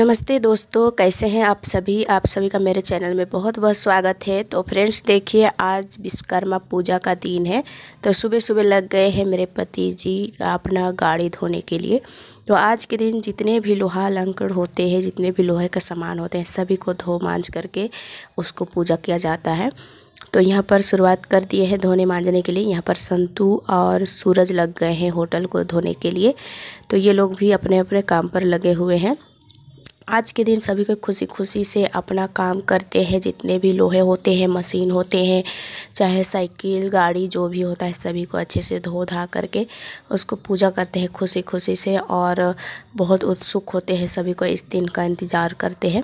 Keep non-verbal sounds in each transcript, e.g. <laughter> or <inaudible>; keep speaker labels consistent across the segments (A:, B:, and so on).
A: नमस्ते दोस्तों कैसे हैं आप सभी आप सभी का मेरे चैनल में बहुत बहुत स्वागत है तो फ्रेंड्स देखिए आज विश्वकर्मा पूजा का दिन है तो सुबह सुबह लग गए हैं मेरे पति जी अपना गाड़ी धोने के लिए तो आज के दिन जितने भी लोहा लंकड़ होते हैं जितने भी लोहे का सामान होते हैं सभी को धो मांझ करके उसको पूजा किया जाता है तो यहाँ पर शुरुआत कर दिए हैं धोने मांजने के लिए यहाँ पर संतू और सूरज लग गए हैं होटल को धोने के लिए तो ये लोग भी अपने अपने काम पर लगे हुए हैं आज के दिन सभी को खुशी खुशी से अपना काम करते हैं जितने भी लोहे होते हैं मशीन होते हैं चाहे साइकिल गाड़ी जो भी होता है सभी को अच्छे से धो धा करके उसको पूजा करते हैं खुशी खुशी से और बहुत उत्सुक होते हैं सभी को इस दिन का इंतज़ार करते हैं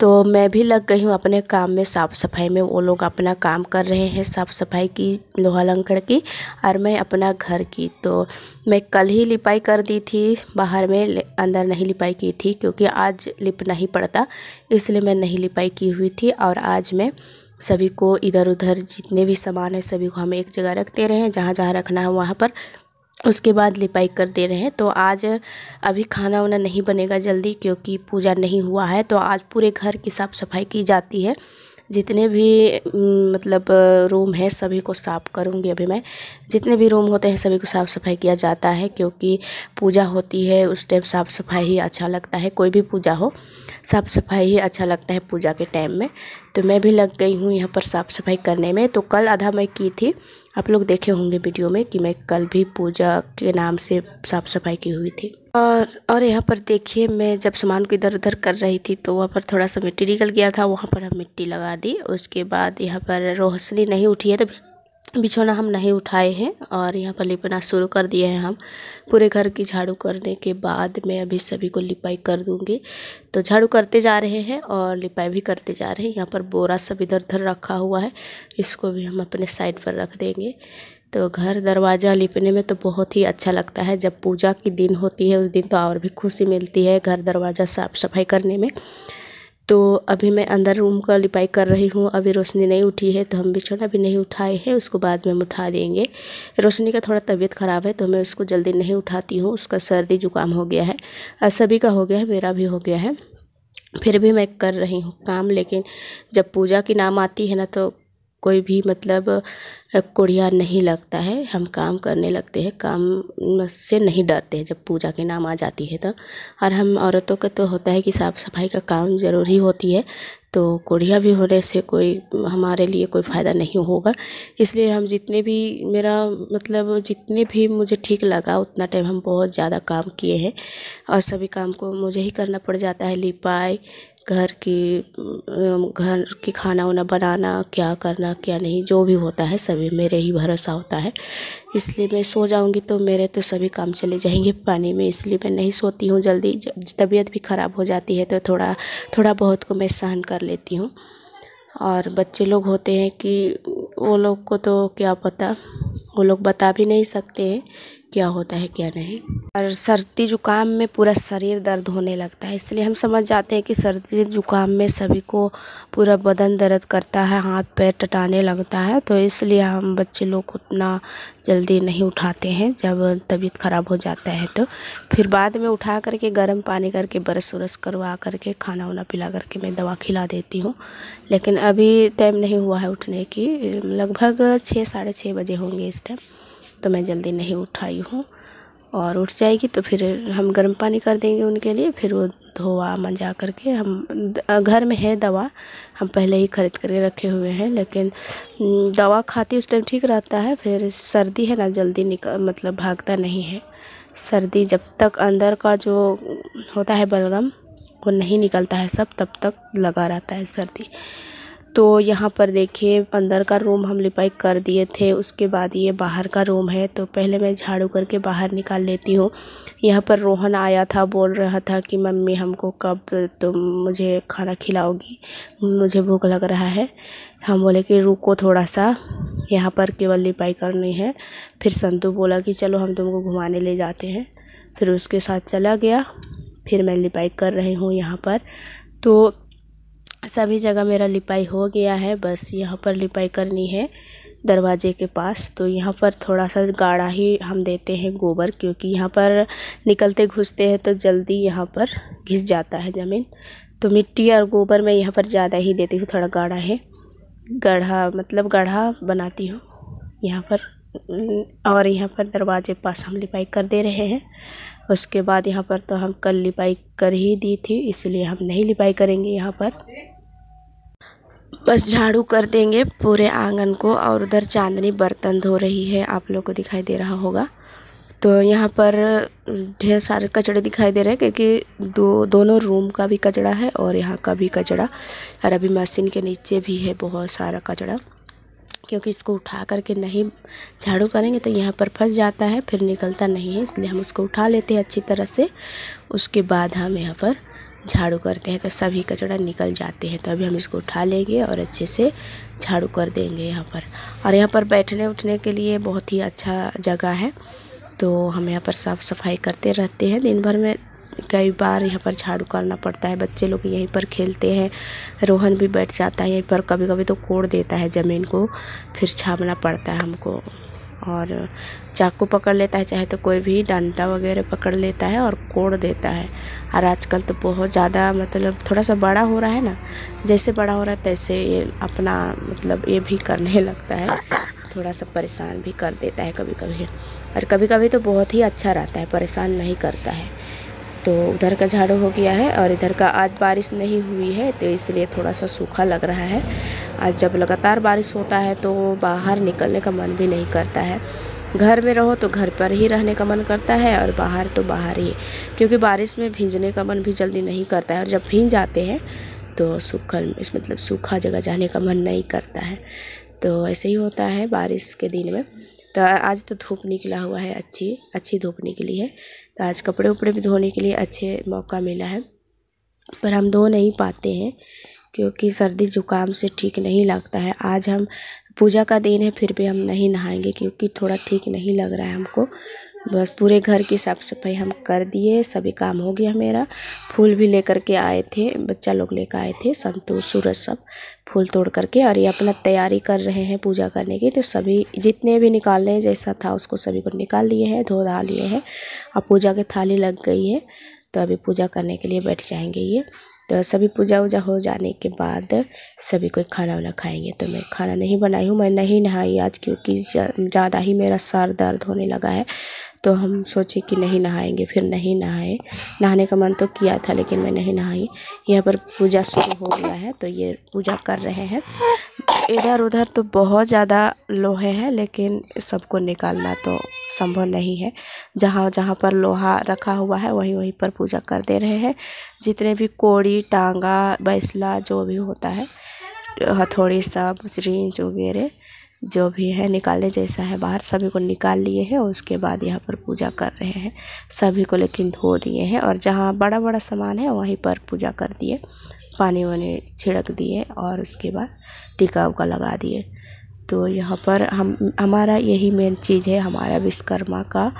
A: तो मैं भी लग गई हूँ अपने काम में साफ़ सफाई में वो लोग अपना काम कर रहे हैं साफ़ सफाई की लोहा लंकड़ की और मैं अपना घर की तो मैं कल ही लिपाई कर दी थी बाहर में अंदर नहीं लिपाई की थी क्योंकि आज लिपना ही पड़ता इसलिए मैं नहीं लिपाई की हुई थी और आज मैं सभी को इधर उधर जितने भी सामान है सभी को हम एक जगह रखते रहे जहाँ जहाँ रखना है वहाँ पर उसके बाद लिपाई कर दे रहे हैं तो आज अभी खाना वाना नहीं बनेगा जल्दी क्योंकि पूजा नहीं हुआ है तो आज पूरे घर की साफ़ सफाई की जाती है जितने भी मतलब रूम है सभी को साफ़ करूँगी अभी मैं जितने भी रूम होते हैं सभी को साफ़ सफाई किया जाता है क्योंकि पूजा होती है उस टाइम साफ़ सफाई ही अच्छा लगता है कोई भी पूजा हो साफ़ सफाई ही अच्छा लगता है पूजा के टाइम में तो मैं भी लग गई हूँ यहाँ पर साफ़ सफाई करने में तो कल आधा मैं की थी आप लोग देखे होंगे वीडियो में कि मैं कल भी पूजा के नाम से साफ़ सफाई की हुई थी और और यहाँ पर देखिए मैं जब सामान को इधर उधर कर रही थी तो वहाँ पर थोड़ा सा मिट्टी निकल गया था वहाँ पर हम मिट्टी लगा दी उसके बाद यहाँ पर रोशनी नहीं उठी है तो बिछौना हम नहीं उठाए हैं और यहाँ पर लिपना शुरू कर दिए हैं हम पूरे घर की झाड़ू करने के बाद मैं अभी सभी को लिपाई कर दूँगी तो झाड़ू करते जा रहे हैं और लिपाई भी करते जा रहे हैं यहाँ पर बोरा सब इधर उधर रखा हुआ है इसको भी हम अपने साइड पर रख देंगे तो घर दरवाज़ा लिपने में तो बहुत ही अच्छा लगता है जब पूजा की दिन होती है उस दिन तो और भी खुशी मिलती है घर दरवाज़ा साफ़ सफाई करने में तो अभी मैं अंदर रूम का लिपाई कर रही हूँ अभी रोशनी नहीं उठी है तो हम बिछौना भी नहीं उठाए हैं उसको बाद में हम उठा देंगे रोशनी का थोड़ा तबीयत ख़राब है तो मैं उसको जल्दी नहीं उठाती हूँ उसका सर्दी जुकाम हो गया है सभी का हो गया है मेरा भी हो गया है फिर भी मैं कर रही हूँ काम लेकिन जब पूजा की नाम आती है ना तो कोई भी मतलब कुड़िया नहीं लगता है हम काम करने लगते हैं काम से नहीं डरते हैं जब पूजा के नाम आ जाती है तो और हम औरतों का तो होता है कि साफ सफाई का काम ज़रूरी होती है तो कुड़िया भी होने से कोई हमारे लिए कोई फ़ायदा नहीं होगा इसलिए हम जितने भी मेरा मतलब जितने भी मुझे ठीक लगा उतना टाइम हम बहुत ज़्यादा काम किए हैं और सभी काम को मुझे ही करना पड़ जाता है लिपाई घर की घर की खाना उना बनाना क्या करना क्या नहीं जो भी होता है सभी मेरे ही भरोसा होता है इसलिए मैं सो जाऊँगी तो मेरे तो सभी काम चले जाएंगे पानी में इसलिए मैं नहीं सोती हूँ जल्दी तबीयत भी ख़राब हो जाती है तो थोड़ा थोड़ा बहुत को मैं सहन कर लेती हूँ और बच्चे लोग होते हैं कि वो लोग को तो क्या पता वो लोग बता भी नहीं सकते हैं क्या होता है क्या नहीं और सर्दी जुकाम में पूरा शरीर दर्द होने लगता है इसलिए हम समझ जाते हैं कि सर्दी जुकाम में सभी को पूरा बदन दर्द करता है हाथ पैर टटाने लगता है तो इसलिए हम बच्चे लोग उतना जल्दी नहीं उठाते हैं जब तबीयत ख़राब हो जाता है तो फिर बाद में उठा करके गर्म पानी करके ब्रश उरस करवा करके खाना वाना पिला करके मैं दवा खिला देती हूँ लेकिन अभी टाइम नहीं हुआ है उठने की लगभग छः साढ़े छः बजे होंगे इस टाइम तो मैं जल्दी नहीं उठाई हूँ और उठ जाएगी तो फिर हम गर्म पानी कर देंगे उनके लिए फिर वो धोवा मंजा करके हम घर में है दवा हम पहले ही खरीद करके रखे हुए हैं लेकिन दवा खाती उस टाइम ठीक रहता है फिर सर्दी है ना जल्दी निकल मतलब भागता नहीं है सर्दी जब तक अंदर का जो होता है बलगम वो नहीं निकलता है सब तब तक लगा रहता है सर्दी तो यहाँ पर देखिए अंदर का रूम हम लिपाई कर दिए थे उसके बाद ये बाहर का रूम है तो पहले मैं झाड़ू करके बाहर निकाल लेती हूँ यहाँ पर रोहन आया था बोल रहा था कि मम्मी हमको कब तुम मुझे खाना खिलाओगी मुझे भूख लग रहा है हम बोले कि रुको थोड़ा सा यहाँ पर केवल लिपाई करनी है फिर संतू बोला कि चलो हम तुमको घुमाने ले जाते हैं फिर उसके साथ चला गया फिर मैं लिपाई कर रही हूँ यहाँ पर तो सभी जगह मेरा लिपाई हो गया है बस यहाँ पर लिपाई करनी है दरवाजे के पास तो यहाँ पर थोड़ा सा गाढ़ा ही हम देते हैं गोबर क्योंकि यहाँ पर निकलते घुसते हैं तो जल्दी यहाँ पर घिस जाता है ज़मीन तो मिट्टी और गोबर मैं यहाँ पर ज़्यादा ही देती हूँ थोड़ा गाढ़ा है गढ़ा मतलब गढ़ा बनाती हूँ यहाँ पर और यहाँ पर दरवाजे पास हम लिपाई कर दे रहे हैं उसके बाद यहाँ पर तो हम कल लिपाई कर ही दी थी इसलिए हम नहीं लिपाई करेंगे यहाँ पर बस झाड़ू कर देंगे पूरे आंगन को और उधर चांदनी बर्तन धो रही है आप लोग को दिखाई दे रहा होगा तो यहाँ पर ढेर सारे कचड़े दिखाई दे रहे हैं क्योंकि दो दोनों रूम का भी कचड़ा है और यहाँ का भी कचड़ा और अभी मशीन के नीचे भी है बहुत सारा कचड़ा क्योंकि इसको उठा करके नहीं झाड़ू करेंगे तो यहाँ पर फंस जाता है फिर निकलता नहीं है इसलिए हम उसको उठा लेते हैं अच्छी तरह से उसके बाद हम यहाँ पर झाड़ू करते हैं तो सभी कचड़ा निकल जाते हैं तो अभी हम इसको उठा लेंगे और अच्छे से झाड़ू कर देंगे यहाँ पर और यहाँ पर बैठने उठने के लिए बहुत ही अच्छा जगह है तो हम यहाँ पर साफ़ सफाई करते रहते हैं दिन भर में कई बार यहाँ पर झाड़ू करना पड़ता है बच्चे लोग यहीं पर खेलते हैं रोहन भी बैठ जाता है यहीं पर कभी कभी तो कोड़ देता है ज़मीन को फिर छापना पड़ता है हमको और चाकू पकड़ लेता है चाहे तो कोई भी डंडा वगैरह पकड़ लेता है और कोड़ देता है और आजकल तो बहुत ज़्यादा मतलब थोड़ा सा बड़ा हो रहा है ना जैसे बड़ा हो रहा है तैसे ये अपना मतलब ये भी करने <laughs> लगता है थोड़ा सा परेशान भी कर देता है कभी कभी और कभी कभी तो बहुत ही अच्छा रहता है परेशान नहीं करता है तो उधर का झाड़ू हो गया है और इधर का आज बारिश नहीं हुई है तो इसलिए थोड़ा सा सूखा लग रहा है आज जब लगातार बारिश होता है तो बाहर निकलने का मन भी नहीं करता है घर में रहो तो घर पर ही रहने का मन करता है और बाहर तो बाहर ही क्योंकि बारिश में भींजने का मन भी जल्दी नहीं करता है और जब भींज जाते हैं तो सूखल इस मतलब सूखा जगह जाने का मन नहीं करता है तो ऐसे ही होता है बारिश के दिन में तो आज तो धूप निकला हुआ है अच्छी अच्छी धूप निकली है तो आज कपड़े उपड़े भी धोने के लिए अच्छे मौका मिला है पर हम धो नहीं पाते हैं क्योंकि सर्दी ज़ुकाम से ठीक नहीं लगता है आज हम पूजा का दिन है फिर भी हम नहीं नहाएंगे क्योंकि थोड़ा ठीक नहीं लग रहा है हमको बस पूरे घर की साफ सफाई हम कर दिए सभी काम हो गया मेरा फूल भी लेकर के आए थे बच्चा लोग लेकर आए थे संतोष सूरज सब फूल तोड़ करके और ये अपना तैयारी कर रहे हैं पूजा करने की तो सभी जितने भी निकालने जैसा था उसको सभी को निकाल लिए हैं धो धा लिए हैं और पूजा की थाली लग गई है तो अभी पूजा करने के लिए बैठ जाएंगे ये तो सभी पूजा वूजा हो जाने के बाद सभी कोई खाना वाना खाएंगे तो मैं खाना नहीं बनाई हूँ मैं नहीं नहाई आज क्योंकि ज़्यादा ही मेरा सर दर्द होने लगा है तो हम सोचे कि नहीं नहाएंगे फिर नहीं नहाए नहाने का मन तो किया था लेकिन मैं नहीं नहाई यहाँ पर पूजा शुरू हो गया है तो ये पूजा कर रहे हैं इधर उधर तो बहुत ज़्यादा लोहे हैं लेकिन सबको निकालना तो संभव नहीं है जहाँ जहाँ पर लोहा रखा हुआ है वहीं वहीं पर पूजा कर दे रहे हैं जितने भी कोड़ी टांगा बैसला जो भी होता है हथौड़ी सब रिंच वगैरह जो भी है निकाले जैसा है बाहर सभी को निकाल लिए हैं और उसके बाद यहाँ पर पूजा कर रहे हैं सभी को लेकिन धो दिए हैं और जहाँ बड़ा बड़ा सामान है वहीं पर पूजा कर दिए पानी वानी छिड़क दिए और उसके बाद टीका उका लगा दिए तो यहाँ पर हम हमारा यही मेन चीज़ है हमारा विश्वकर्मा का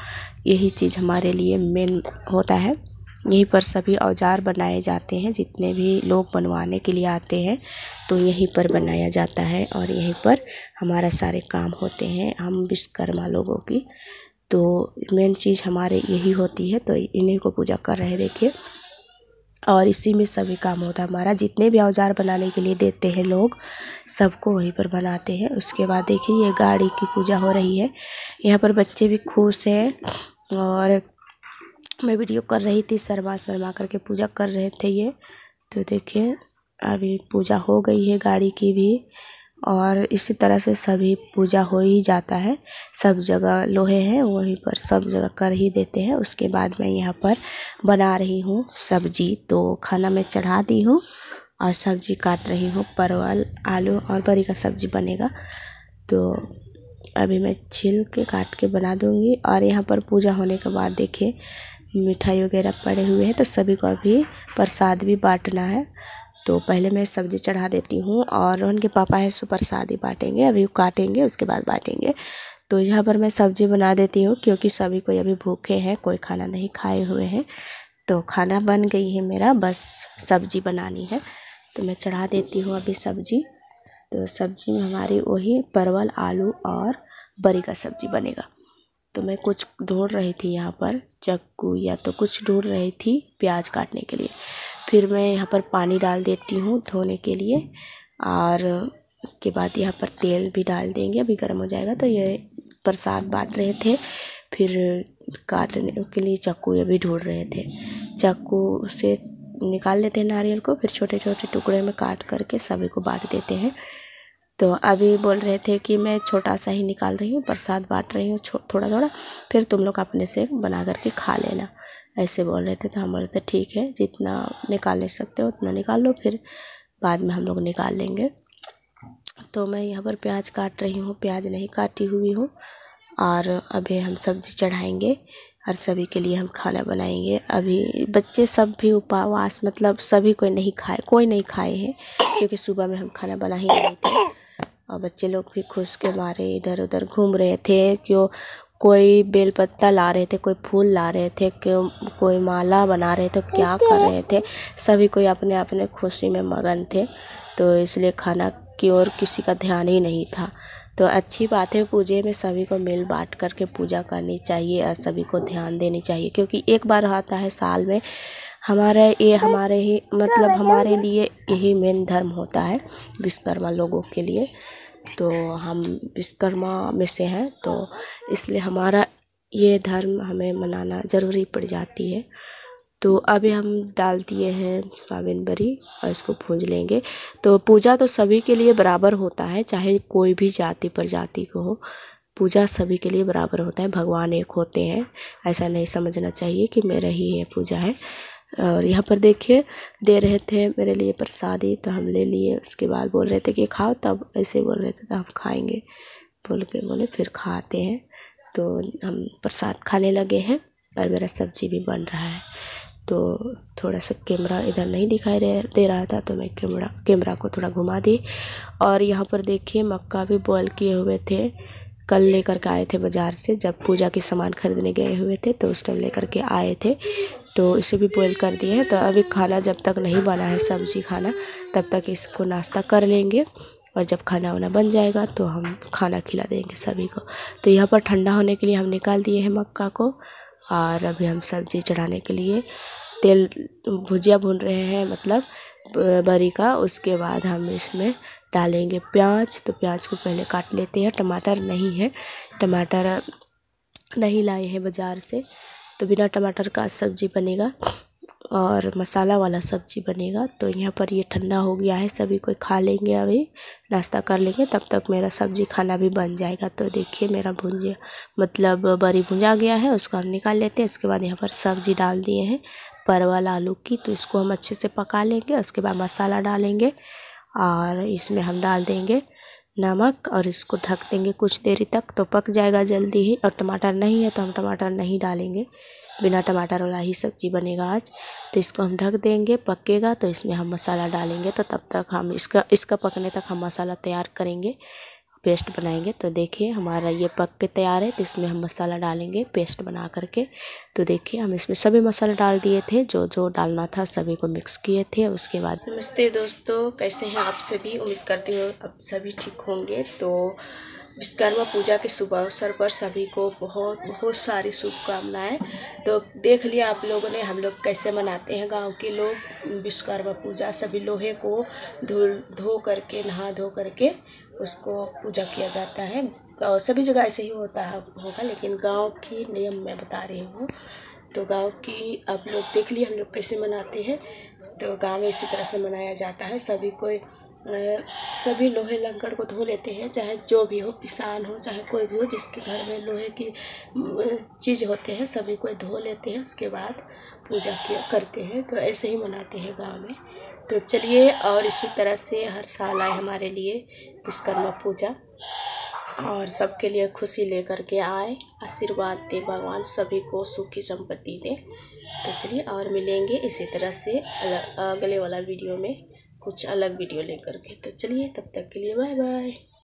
A: यही चीज़ हमारे लिए मेन होता है यहीं पर सभी औजार बनाए जाते हैं जितने भी लोग बनवाने के लिए आते हैं तो यहीं पर बनाया जाता है और यहीं पर हमारा सारे काम होते हैं हम विश्वकर्मा लोगों की तो मेन चीज़ हमारे यही होती है तो इन्हीं को पूजा कर रहे हैं देखिए और इसी में सभी काम होता है हमारा जितने भी औजार बनाने के लिए देते हैं लोग सबको वहीं पर बनाते हैं उसके बाद देखिए ये गाड़ी की पूजा हो रही है यहाँ पर बच्चे भी खुश हैं और मैं वीडियो कर रही थी शर्मा शर्मा करके पूजा कर रहे थे ये तो देखिए अभी पूजा हो गई है गाड़ी की भी और इसी तरह से सभी पूजा हो ही जाता है सब जगह लोहे हैं वहीं पर सब जगह कर ही देते हैं उसके बाद मैं यहाँ पर बना रही हूँ सब्जी तो खाना मैं चढ़ा दी हूँ और सब्जी काट रही हूँ परवल आलू और बरी का सब्जी बनेगा तो अभी मैं छिल के काट के बना दूँगी और यहाँ पर पूजा होने के बाद देखिए मिठाई वगैरह पड़े हुए हैं तो सभी को अभी प्रसाद भी बांटना है तो पहले मैं सब्जी चढ़ा देती हूँ और उनके पापा है सो प्रसाद ही बाँटेंगे अभी काटेंगे उसके बाद बाँटेंगे तो यहाँ पर मैं सब्जी बना देती हूँ क्योंकि सभी कोई अभी भूखे हैं कोई खाना नहीं खाए हुए हैं तो खाना बन गई है मेरा बस सब्जी बनानी है तो मैं चढ़ा देती हूँ अभी सब्जी तो सब्जी में हमारी वही परवल आलू और बरी का सब्जी बनेगा तो मैं कुछ ढूंढ रही थी यहाँ पर चक्कू या तो कुछ ढूंढ रही थी प्याज काटने के लिए फिर मैं यहाँ पर पानी डाल देती हूँ धोने के लिए और उसके बाद यहाँ पर तेल भी डाल देंगे अभी गर्म हो जाएगा तो ये प्रसाद बाँट रहे थे फिर काटने के लिए चक्कू ये भी ढूंढ रहे थे चक्कू से निकाल लेते हैं नारियल को फिर छोटे छोटे टुकड़े में काट करके सभी को बाँट देते हैं तो अभी बोल रहे थे कि मैं छोटा सा ही निकाल रही हूँ प्रसाद बांट रही हूँ थोड़ा थोड़ा फिर तुम लोग अपने से बना करके खा लेना ऐसे बोल रहे थे तो हम बोलते थे ठीक है जितना निकाल ले सकते हो उतना निकाल लो फिर बाद में हम लोग निकाल लेंगे तो मैं यहाँ पर प्याज काट रही हूँ प्याज नहीं काटी हुई हूँ और अभी हम सब्ज़ी चढ़ाएंगे और सभी के लिए हम खाना बनाएंगे अभी बच्चे सब भी उपवास मतलब सभी कोई नहीं खाए कोई नहीं खाए हैं क्योंकि सुबह में हम खाना बना ही नहीं थे और बच्चे लोग भी खुश के मारे इधर उधर घूम रहे थे क्यों कोई बेल पत्ता ला रहे थे कोई फूल ला रहे थे क्यों कोई माला बना रहे थे क्या कर रहे थे सभी कोई अपने अपने खुशी में मगन थे तो इसलिए खाना की ओर किसी का ध्यान ही नहीं था तो अच्छी बात है पूजे में सभी को मिल बांट करके पूजा करनी चाहिए और सभी को ध्यान देनी चाहिए क्योंकि एक बार आता है साल में हमारा ये हमारे ही मतलब हमारे लिए यही मेन धर्म होता है विश्वकर्मा लोगों के लिए तो हम विश्वकर्मा में से हैं तो इसलिए हमारा ये धर्म हमें मनाना ज़रूरी पड़ जाती है तो अभी हम डाल दिए हैं सोयाबीन बरी और इसको भूज लेंगे तो पूजा तो सभी के लिए बराबर होता है चाहे कोई भी जाति प्रजाति को हो पूजा सभी के लिए बराबर होता है भगवान एक होते हैं ऐसा नहीं समझना चाहिए कि मेरा ही ये पूजा है और यहाँ पर देखिए दे रहे थे मेरे लिए प्रसादी तो हम ले लिए उसके बाद बोल रहे थे कि खाओ तब ऐसे बोल रहे थे तो हम खाएंगे बोल के बोले फिर खाते हैं तो हम प्रसाद खाने लगे हैं और मेरा सब्जी भी बन रहा है तो थोड़ा सा कैमरा इधर नहीं दिखाई दे रहा था तो मैं कैमरा कैमरा को थोड़ा घुमा दी और यहाँ पर देखिए मक्का भी बॉयल किए हुए थे कल लेकर के आए थे बाज़ार से जब पूजा के सामान खरीदने गए हुए थे तो उस टाइम लेकर के आए थे तो इसे भी बॉईल कर दिए हैं तो अभी खाना जब तक नहीं बना है सब्जी खाना तब तक इसको नाश्ता कर लेंगे और जब खाना वाना बन जाएगा तो हम खाना खिला देंगे सभी को तो यहाँ पर ठंडा होने के लिए हम निकाल दिए हैं मक्का को और अभी हम सब्ज़ी चढ़ाने के लिए तेल भुजिया भून रहे हैं मतलब बरी का उसके बाद हम इसमें डालेंगे प्याज तो प्याज को पहले काट लेते हैं टमाटर नहीं है टमाटर नहीं लाए हैं बाज़ार से तो बिना टमाटर का सब्जी बनेगा और मसाला वाला सब्जी बनेगा तो यहाँ पर ये ठंडा हो गया है सभी कोई खा लेंगे अभी नाश्ता कर लेंगे तब तक मेरा सब्जी खाना भी बन जाएगा तो देखिए मेरा भुंजिया मतलब बरी भुंजा गया है उसको हम निकाल लेते हैं इसके बाद यहाँ पर सब्जी डाल दिए हैं परवल आलू की तो इसको हम अच्छे से पका लेंगे उसके बाद मसाला डालेंगे और इसमें हम डाल देंगे नमक और इसको ढक देंगे कुछ देरी तक तो पक जाएगा जल्दी ही और टमाटर नहीं है तो हम टमाटर नहीं डालेंगे बिना टमाटर वाला ही सब्ज़ी बनेगा आज तो इसको हम ढक देंगे पकेगा तो इसमें हम मसाला डालेंगे तो तब तक हम इसका इसका पकने तक हम मसाला तैयार करेंगे पेस्ट बनाएंगे तो देखिए हमारा ये पक के तैयार है तो इसमें हम मसाला डालेंगे पेस्ट बना करके तो देखिए हम इसमें सभी मसाले डाल दिए थे जो जो डालना था सभी को मिक्स किए थे उसके बाद नमस्ते दोस्तों कैसे हैं आप सभी उम्मीद करती हूँ अब सभी ठीक होंगे तो विश्वकर्मा पूजा के शुभ अवसर पर सभी को बहुत बहुत सारी शुभकामनाएँ तो देख लिया आप लोगों ने हम लोग कैसे मनाते हैं गांव के लोग विश्वकर्मा पूजा सभी लोहे को धो धो करके नहा धो करके उसको पूजा किया जाता है सभी जगह ऐसे ही होता है होगा लेकिन गाँव की नियम मैं बता रही हूँ तो गाँव की आप लोग देख लिए हम लोग कैसे मनाते हैं तो गाँव में इसी तरह से मनाया जाता है सभी कोई सभी लोहे लंगड़ को धो लेते हैं चाहे जो भी हो किसान हो चाहे कोई भी हो जिसके घर में लोहे की चीज़ होते हैं सभी कोई धो लेते हैं उसके बाद पूजा किया करते हैं तो ऐसे ही मनाते हैं गांव में तो चलिए और इसी तरह से हर साल आए हमारे लिए विश्वकर्मा पूजा और सबके लिए खुशी लेकर के आए आशीर्वाद दे भगवान सभी को सुखी संपत्ति दे तो चलिए और मिलेंगे इसी तरह से अगले वाला वीडियो में कुछ अलग वीडियो लेकर के तो चलिए तब तक के लिए बाय बाय